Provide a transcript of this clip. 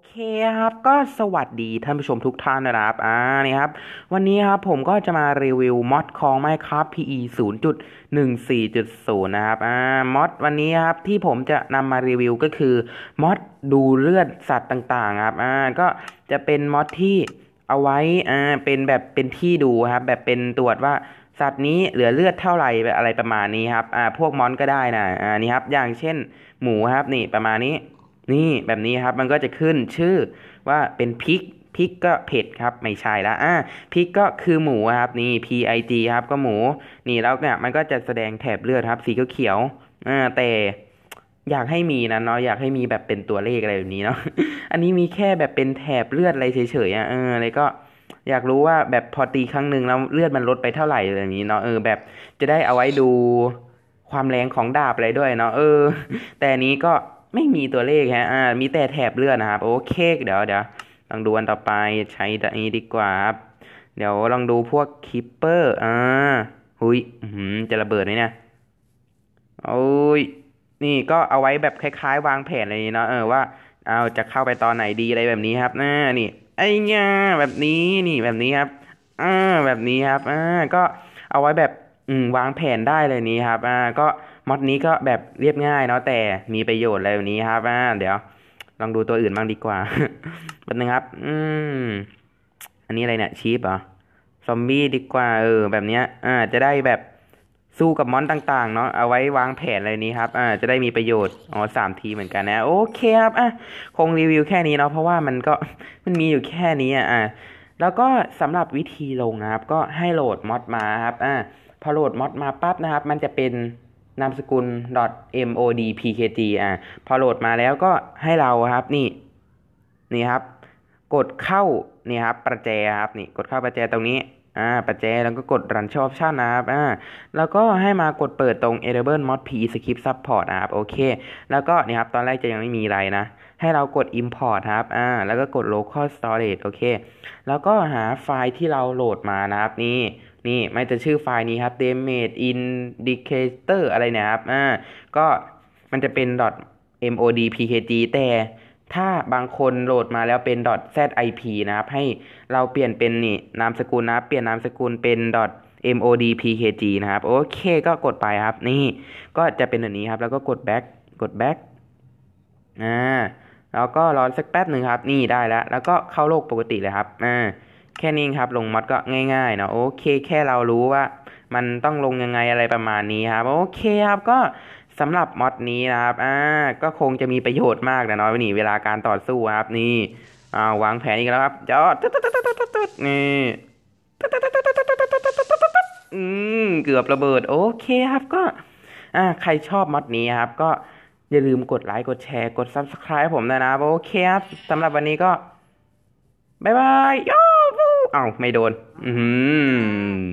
อเคครับ ก็สวัสดีท่านผู้ชมทุกท่านนะครับอ่านี่ครับ วันนี้ครับ ผมก็จะมารีวิวมอดคองไม้ครับ PE 0.14.0นะครับอ่ามอดวันนี้ครับที่ผมจะนำมารีวิวก็คือมอดดูเลือดสัตว์ต่างๆครับอ่าก็จะเป็นมอดที่เอาไว้อ่าเป็นแบบเป็นที่ดูครับแบบเป็นตรวจว่าสัตว์นี้เหลือเลือดเท่าไหร่ อะไรประมาณนี้ครับอ่าพวกมอนก็ได้นะอ่านี่ครับอย่างเช่น หมูครับนี่ประมาณนี้นี่แบบนี้ครับมันก็จะขึ้นชื่อว่าเป็นพริกพริกก็เผ็ดครับไม่ใช่ละอ่าพริกก็คือหมูครับนี่ P I G ครับก็หมูนี่แล้วเนี่ยมันก็จะแสดงแถบเลือดครับ สีเขียวอ่าแต่อยากให้มีนะเนาะอยากให้มีแบบเป็นตัวเลขอะไรแบบนี้เนาะอันนี้มีแค่แบบเป็นแถบเลือดอะไรเฉยๆอ่ะเออเลยก็อยากรู้ว่าแบบพอตีครั้งหนึ่งแล้วเลือดมันลดไปเท่าไหร่อะไรแบบนี้เนาะเออแบบ จะได้เอาไว้ดูความแรงของดาบอะไรด้วยเนาะเออ แต่นี้ก็ไม่มีตัวเลขฮะ อ่า มีแต่แถบเลือดนะครับ โอเค เดี๋ยวเดี๋ยวลองดูอันต่อไปใช้ตัวนี้ดีกว่าครับ เดี๋ยวลองดูพวกคิปเปอร์ อ่า หุยจะระเบิดไหมเนี่ยโอ้ย นี่ก็เอาไว้แบบคล้ายๆวางแผนอะไรนี้เนาะเออว่า เอาจะเข้าไปตอนไหนดีอะไรแบบนี้ครับน่านี่ ไอ้เงี้ยแบบนี้ นี่แบบนี้ครับ อ่า แบบนี้ครับ อ่า ก็เอาไว้แบบ อืมวางแผนได้เลยนี้ครับ อ่า ก็มอดนี้ก็แบบเรียบง่าย เนาะแต่มีประโยชน์อะไรแบบนี้ครับอ่าเดี๋ยว ลองดูตัวอื่นบ้างดีกว่าแป๊บนึงครับ อืม อันนี้อะไรเนี่ยชีฟเหรอซอมบี้ดีกว่า เออ แบบเนี้ย อ่า จะได้แบบสู้กับมอนต่าง ๆ เนาะเอาไว้วางแผนอะไรนี้ครับอ่า จะได้มีประโยชน์อ๋อสามทีเหมือนกันนะ โอเคครับอ่ะคงรีวิวแค่นี้เนาะเพราะว่ามันก็มันมีอยู่แค่นี้อ่ะอ่าแล้วก็สำหรับวิธีลงนะครับ ก็ให้โหลดมอดมาครับอ่าพอโหลดมอดมาปั๊บนะครับ มันจะเป็นนามสกุล .modpkt อ่ะพอโหลดมาแล้วก็ให้เราครับ นี่ นี่ครับ กดเข้านี่ครับ ประแจครับนี่ กดเข้าประแจตรงนี้ อ่าประแจแล้วก็กดรันชอบชาตินะครับอ่าแล้วก็ให้มากดเปิดตรง enable mod p script support นะครับโอเคแล้วก็นี่ครับตอนแรกจะยังไม่มีอะไรนะ ให้เรากด import ครับอ่า แล้วก็กด local storage โอเค แล้วก็หาไฟล์ที่เราโหลดมานะครับนี่นี่มันจะชื่อไฟล์นี้ครับ damage indicator อะไรนะครับ อ่า ก็มันจะเป็น .modpkg แต่ถ้าบางคนโหลดมาแล้วเป็น .zip นะครับ ให้เราเปลี่ยนเป็นนี่ นามสกุลนะ เปลี่ยนนามสกุลเป็น .modpkg นะครับ โอเค ก็กดไปครับ นี่ ก็จะเป็นแบบนี้ครับ แล้วก็กด back กด back อ่า แล้วก็รอสักแป๊บหนึ่งครับ นี่ได้แล้ว แล้วก็เข้าโลกปกติเลยครับ อ่าแค่นี้ครับลงมอดก็ง่ายๆเนาะโอเคแค่เรารู้ว่ามันต้องลงยังไงอะไรประมาณนี้ครับโอเคครับก็สำหรับมอดนี้นะครับอ่าก็คงจะมีประโยชน์มากนะเนาะนี่เวลาการต่อสู้ครับนี่อ่าวางแผนอีกแล้วครับจอดนี่อืมเกือบระเบิด โอเคครับก็อ่าใครชอบมอดนี้ครับ ก็อย่าลืมกดไลค์กดแชร์กด Subscribe ผมนะนะโอเคครับสำหรับวันนี้ก็บ๊ายบายอ้าว ไม่โดน อืม